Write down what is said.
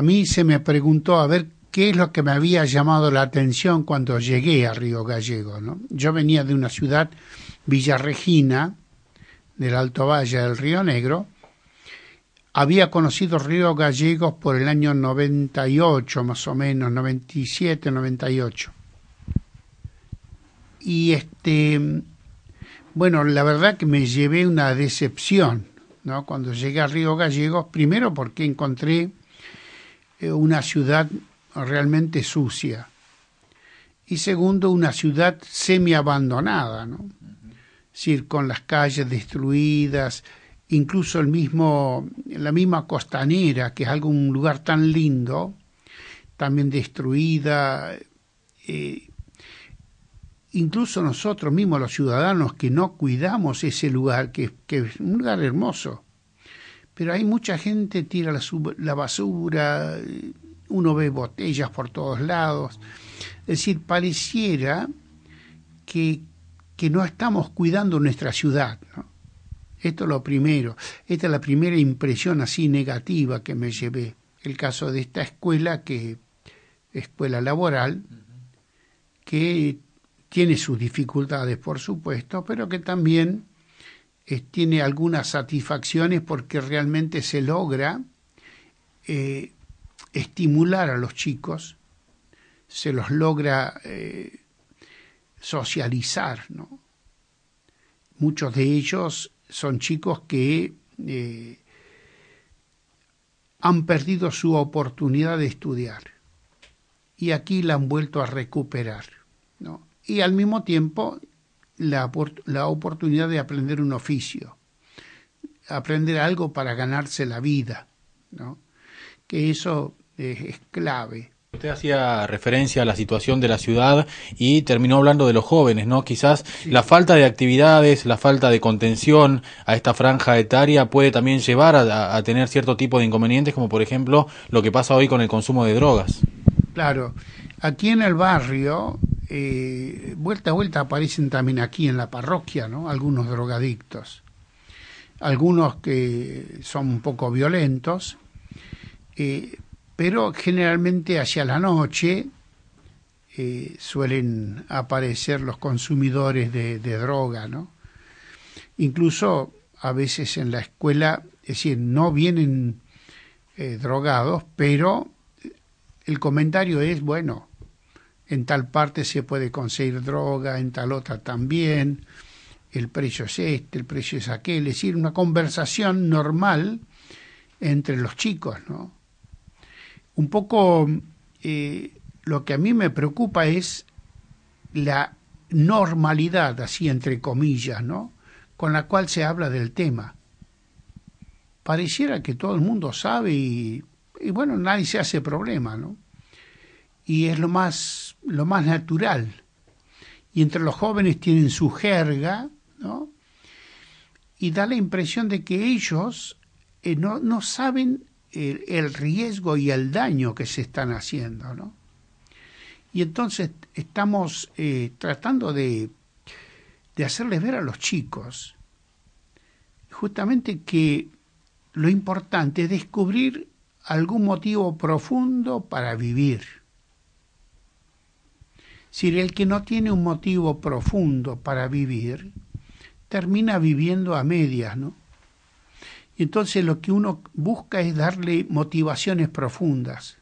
a mí se me preguntó a ver qué es lo que me había llamado la atención cuando llegué a Río Gallego. Yo venía de una ciudad, Villa del Alto Valle del Río Negro. Había conocido Río Gallegos por el año 98, más o menos, 97, 98. Y este, bueno, la verdad que me llevé una decepción, Cuando llegué a Río Gallegos, primero porque encontré eh, una ciudad realmente sucia. Y segundo, una ciudad semi-abandonada, ¿no? decir, con las calles destruidas, incluso el mismo, la misma costanera, que es un lugar tan lindo, también destruida. Eh, incluso nosotros mismos, los ciudadanos, que no cuidamos ese lugar, que es un lugar hermoso, pero hay mucha gente tira la, basura, eh, uno ve botellas por todos lados. Es decir, pareciera que, que no estamos cuidando nuestra ciudad. Esto es lo primero. Esta es la primera impresión así negativa que me llevé. El caso de esta escuela que escuela laboral que tiene sus dificultades, por supuesto, pero que también eh, tiene algunas satisfacciones porque realmente se logra eh, estimular a los chicos, se los logra eh, socializar. ¿no? Muchos de ellos son chicos que han perdido su oportunidad de estudiar y aquí la han vuelto a recuperar. Y al mismo tiempo la, oportunidad de aprender un oficio, aprender algo para ganarse la vida, ¿no? que eso es, clave. Usted hacía referencia a la situación de la ciudad y terminó hablando de los jóvenes, ¿no? Quizás la falta de actividades, la falta de contención a esta franja etaria puede también llevar a, tener cierto tipo de inconvenientes, como por ejemplo lo que pasa hoy con el consumo de drogas. Claro, aquí en el barrio eh, vuelta a vuelta aparecen también aquí en la parroquia, Algunos drogadictos, algunos que son un poco violentos, eh, pero generalmente hacia la noche eh, suelen aparecer los consumidores de, droga, Incluso a veces en la escuela, es decir, no vienen drogados, pero el comentario es, bueno, en tal parte se puede conseguir droga, en tal otra también, el precio es este, el precio es aquel, es decir, una conversación normal entre los chicos, ¿no? Un poco eh, lo que a mí me preocupa es la normalidad, así entre comillas, ¿no? Con la cual se habla del tema. Pareciera que todo el mundo sabe y, y bueno, nadie se hace problema, ¿no? y es lo más, lo más natural. Y entre los jóvenes tienen su jerga, ¿no? Y da la impresión de que ellos eh, no, saben el, riesgo y el daño que se están haciendo, ¿no? Y entonces estamos eh, tratando de, de hacerles ver a los chicos justamente que lo importante es descubrir algún motivo profundo para vivir si el que no tiene un motivo profundo para vivir, termina viviendo a medias, ¿no? Y entonces lo que uno busca es darle motivaciones profundas.